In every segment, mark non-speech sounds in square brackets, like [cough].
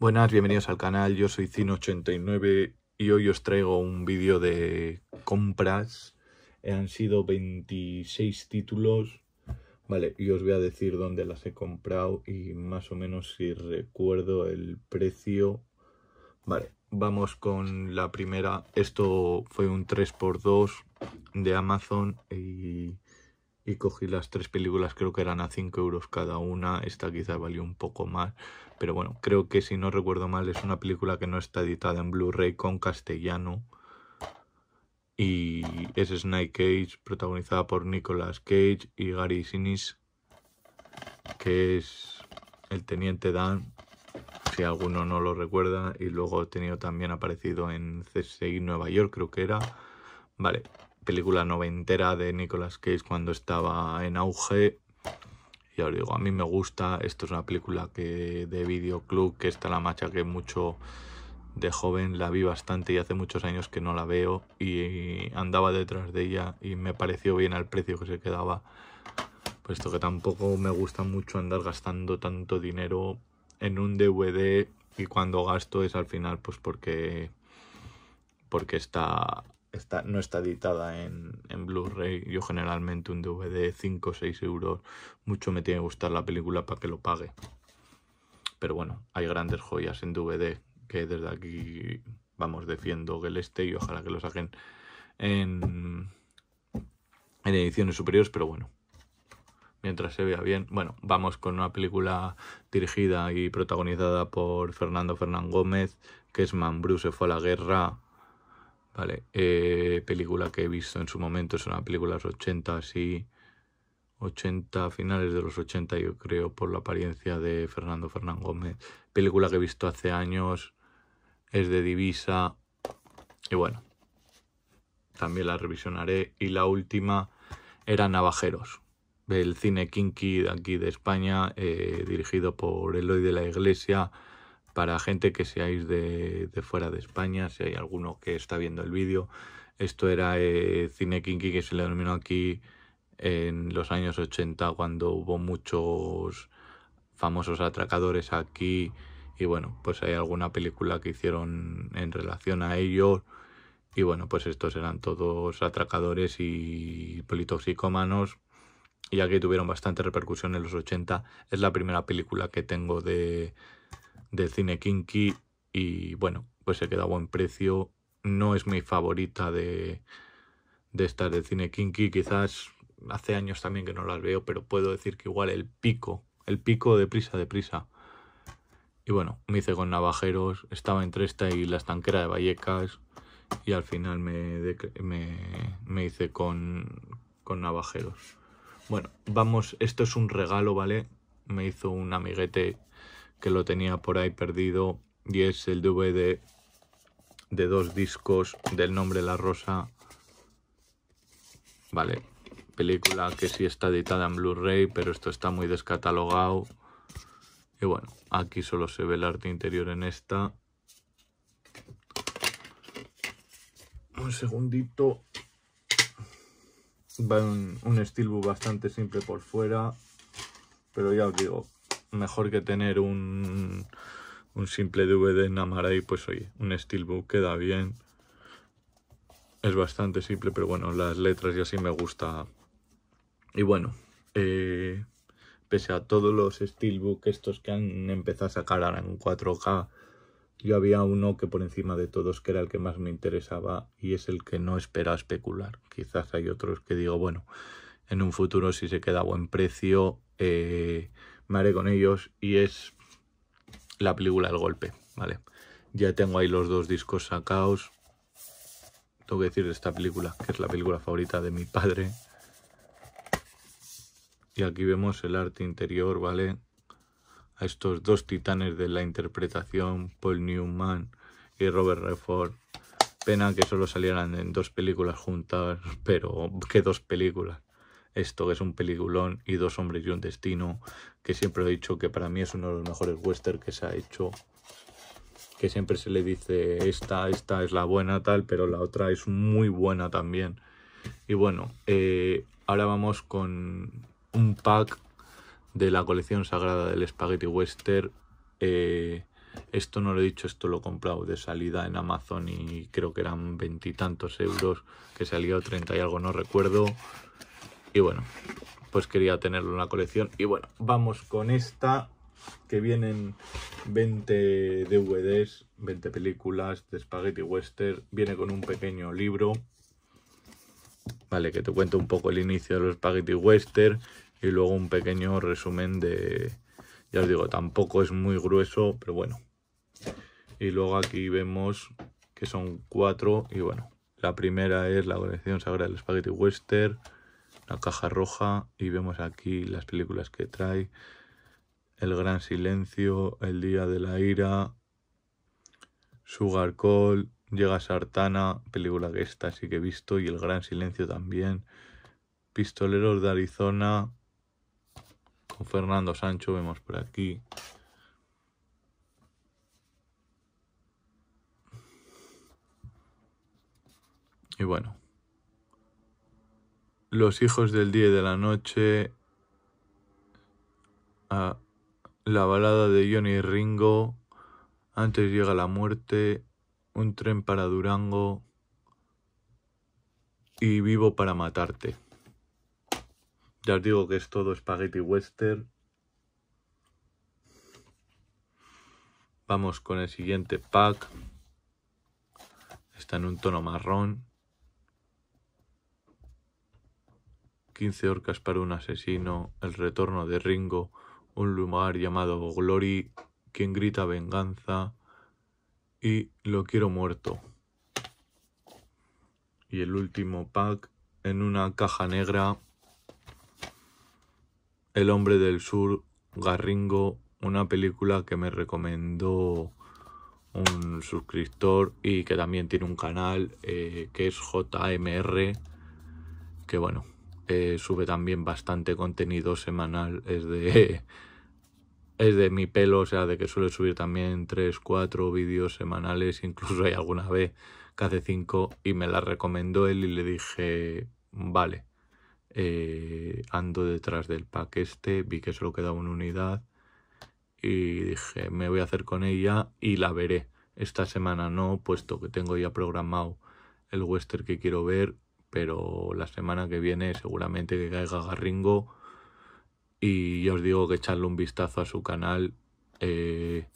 Buenas, bienvenidos al canal, yo soy Cino89 y hoy os traigo un vídeo de compras. Eh, han sido 26 títulos, vale, y os voy a decir dónde las he comprado y más o menos si recuerdo el precio. Vale, vamos con la primera. Esto fue un 3x2 de Amazon y y cogí las tres películas, creo que eran a 5 euros cada una, esta quizá valió un poco más, pero bueno, creo que si no recuerdo mal es una película que no está editada en Blu-ray con castellano y es Snake Cage protagonizada por Nicolas Cage y Gary sinis que es el teniente Dan, si alguno no lo recuerda, y luego ha tenido también aparecido en CSI Nueva York, creo que era. Vale, película noventera de Nicolas Cage cuando estaba en auge. y ahora digo, a mí me gusta. Esto es una película que de videoclub que está la macha que mucho de joven la vi bastante y hace muchos años que no la veo y andaba detrás de ella y me pareció bien al precio que se quedaba puesto que tampoco me gusta mucho andar gastando tanto dinero en un DVD y cuando gasto es al final pues porque porque está está, no está editada en, Blu-ray. Yo generalmente un DVD 5 o 6 euros. Mucho me tiene que gustar la película para que lo pague. Pero bueno, hay grandes joyas en DVD que desde aquí vamos defiendo que el este y ojalá que lo saquen en, en ediciones superiores, pero bueno. Mientras se vea bien. Bueno, vamos con una película dirigida y protagonizada por Fernando Fernán Gómez, que es Mambrú se fue a la guerra Vale, eh, película que he visto en su momento, es una película de los 80, así, 80, finales de los 80, yo creo, por la apariencia de Fernando Fernán Gómez. Película que he visto hace años, es de Divisa, y bueno, también la revisionaré. Y la última era Navajeros, del cine kinky de aquí de España, eh, dirigido por Eloy de la Iglesia para gente que seáis de, fuera de España, si hay alguno que está viendo el vídeo. Esto era eh, cine kinky que se le denominó aquí en los años 80 cuando hubo muchos famosos atracadores aquí y bueno, pues hay alguna película que hicieron en relación a ello. y bueno, pues estos eran todos atracadores y politoxicómanos y aquí tuvieron bastante repercusión en los 80. Es la primera película que tengo de, de Cine Kinky y bueno, pues se queda a buen precio. No es mi favorita de, de estas de Cine Kinky, quizás hace años también que no las veo, pero puedo decir que igual el pico, el pico de prisa, de prisa. Y bueno, me hice con navajeros, estaba entre esta y la estanquera de Vallecas y al final me, me, me hice con, con navajeros. Bueno, vamos, esto es un regalo, ¿vale? Me hizo un amiguete que lo tenía por ahí perdido y es el DVD de dos discos del nombre La Rosa. Vale, película que sí está editada en Blu-ray, pero esto está muy descatalogado. Y bueno, aquí solo se ve el arte interior en esta. Un segundito. Va un, Steelbook bastante simple por fuera. Pero ya os digo, mejor que tener un, un simple DVD en Amaray, pues oye, un Steelbook queda bien. Es bastante simple, pero bueno, las letras y así me gusta. Y bueno, eh, pese a todos los Steelbook estos que han empezado a sacar ahora en 4K, yo había uno que por encima de todos que era el que más me interesaba y es el que no espera especular. Quizás hay otros que digo, bueno, en un futuro si se queda a buen precio, eh, me haré con ellos y es la película El Golpe, ¿vale? Ya tengo ahí los dos discos sacados. Tengo que decir de esta película, que es la película favorita de mi padre. Y aquí vemos el arte interior, ¿vale? A estos dos titanes de la interpretación, Paul Newman y Robert Redford. Pena que solo salieran en dos películas juntas, pero qué dos películas. Esto que es un peliculón y Dos hombres y un destino, que siempre he dicho que para mí es uno de los mejores western que se ha hecho. Que siempre se le dice esta, esta es la buena tal, pero la otra es muy buena también. Y bueno, eh, ahora vamos con un pack de la colección sagrada del Spaghetti Western. Eh, esto no lo he dicho, esto lo he comprado de salida en Amazon y creo que eran veintitantos euros, que salía 30 treinta y algo, no recuerdo. Y bueno, pues quería tenerlo en la colección. Y bueno, vamos con esta, que vienen 20 DVDs, 20 películas de Spaghetti Western. Viene con un pequeño libro, vale, que te cuento un poco el inicio de los Spaghetti Western y luego un pequeño resumen de, ya os digo, tampoco es muy grueso, pero bueno. Y luego aquí vemos que son cuatro y bueno, la primera es la colección sagrada del Spaghetti Western la caja roja y vemos aquí las películas que trae. El Gran Silencio, El Día de la Ira, Sugar Call, Llega Sartana, película que esta sí que he visto, y El Gran Silencio también. Pistoleros de Arizona, con Fernando Sancho, vemos por aquí. Y bueno, los hijos del día y de la noche, a la balada de Johnny Ringo, antes llega la muerte, un tren para Durango y vivo para matarte. Ya os digo que es todo spaghetti western. Vamos con el siguiente pack. Está en un tono marrón. 15 orcas para un asesino, el retorno de Ringo, un lugar llamado Glory, quien grita venganza y lo quiero muerto. Y el último pack en una caja negra, El hombre del sur, Garringo, una película que me recomendó un suscriptor y que también tiene un canal eh, que es JMR, que bueno, eh, sube también bastante contenido semanal, es de, [laughs] es de mi pelo, o sea, de que suele subir también 3, 4 vídeos semanales, incluso hay alguna vez que hace 5 y me la recomendó él y le dije, vale, eh, ando detrás del pack este, vi que solo quedaba una unidad y dije, me voy a hacer con ella y la veré. Esta semana no, puesto que tengo ya programado el western que quiero ver pero la semana que viene seguramente que caiga Garringo y os digo que echarle un vistazo a su canal. Eh,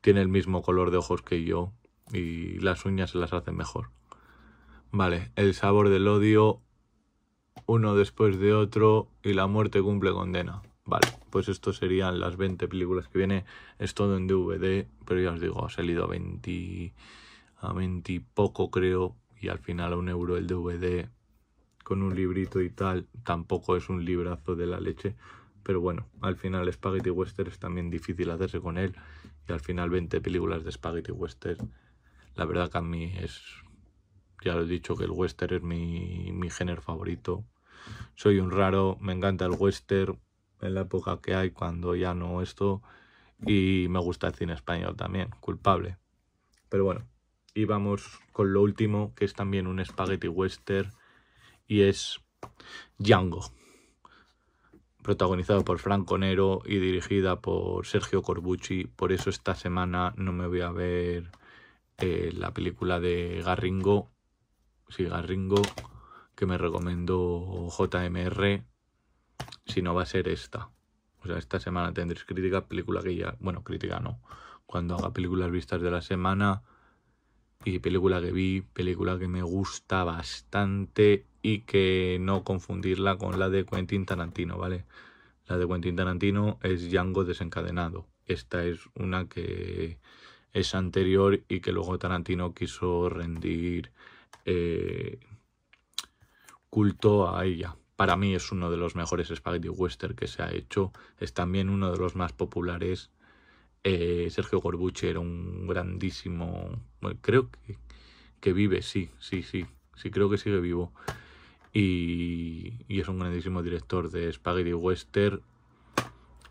tiene el mismo color de ojos que yo y las uñas se las hace mejor. Vale, el sabor del odio, uno después de otro y la muerte cumple condena. Vale, pues esto serían las 20 películas que viene. Es todo en DVD, pero ya os digo, ha salido a 20, a 20 poco creo, y al final a un euro el DVD con un librito y tal, tampoco es un librazo de la leche. Pero bueno, al final Spaghetti Western es también difícil hacerse con él. Y al final 20 películas de Spaghetti Western. La verdad que a mí es... Ya lo he dicho que el western es mi, mi género favorito. Soy un raro, me encanta el western en la época que hay cuando ya no esto. Y me gusta el cine español también, culpable. Pero bueno, y vamos con lo último, que es también un spaghetti western, y es Django, protagonizado por Franco Nero y dirigida por Sergio Corbucci. Por eso esta semana no me voy a ver eh, la película de Garringo, sí, Garringo, que me recomendó JMR, si no va a ser esta. O sea, esta semana tendréis crítica, película que ya, bueno, crítica no. Cuando haga películas vistas de la semana, y película que vi, película que me gusta bastante y que no confundirla con la de Quentin Tarantino, ¿vale? La de Quentin Tarantino es Django desencadenado. Esta es una que es anterior y que luego Tarantino quiso rendir eh, culto a ella. Para mí es uno de los mejores spaghetti western que se ha hecho. Es también uno de los más populares eh, Sergio Gorbuche era un grandísimo. creo que, vive, sí, sí, sí. Sí, creo que sigue vivo. Y, es un grandísimo director de Spaghetti Western.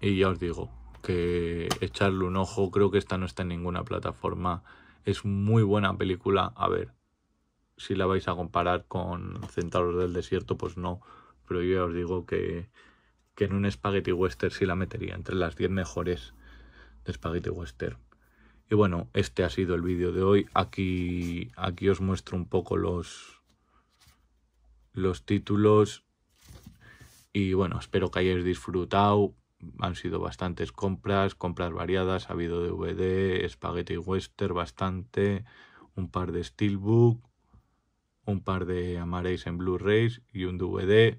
Y ya os digo, que echarle un ojo, creo que esta no está en ninguna plataforma. Es muy buena película. A ver, si la vais a comparar con Centauros del Desierto, pues no. Pero yo ya os digo que, que en un Spaghetti Western sí la metería entre las 10 mejores espagueti western. Y bueno, este ha sido el vídeo de hoy. Aquí, aquí os muestro un poco los, los títulos. Y bueno, espero que hayáis disfrutado. Han sido bastantes compras, compras variadas. Ha habido DVD, Spaghetti Western, bastante. Un par de Steelbook, un par de amaréis en Blu-rays y un DVD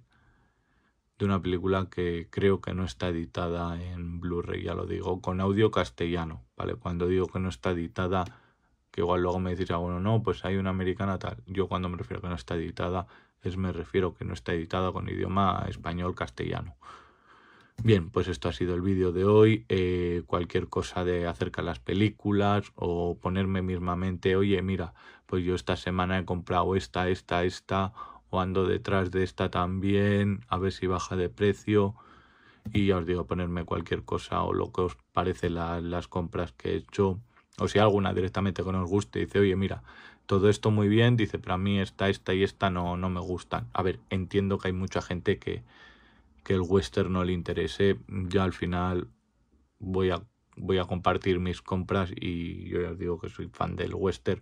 de una película que creo que no está editada en Blu-ray, ya lo digo, con audio castellano, ¿vale? Cuando digo que no está editada, que igual luego me decís, bueno, no, pues hay una americana tal. Yo cuando me refiero que no está editada, es me refiero que no está editada con idioma español castellano. Bien, pues esto ha sido el vídeo de hoy. Eh, cualquier cosa de acerca de las películas o ponerme mismamente, oye, mira, pues yo esta semana he comprado esta, esta, esta o ando detrás de esta también, a ver si baja de precio. Y ya os digo, ponerme cualquier cosa o lo que os parece las compras que he hecho. O si alguna directamente que no os guste, dice, oye, mira, todo esto muy bien, dice, pero a mí esta, esta y esta no, no me gustan. A ver, entiendo que hay mucha gente que, el western no le interese. Yo al final voy a, voy a compartir mis compras y yo ya os digo que soy fan del western.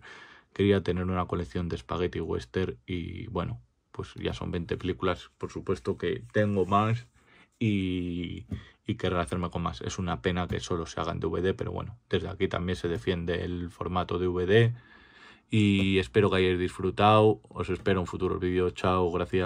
Quería tener una colección de espagueti western y bueno, pues ya son 20 películas, por supuesto que tengo más y, y querré hacerme con más. Es una pena que solo se hagan DVD, pero bueno, desde aquí también se defiende el formato DVD y espero que hayáis disfrutado. Os espero en futuros vídeos. Chao, gracias.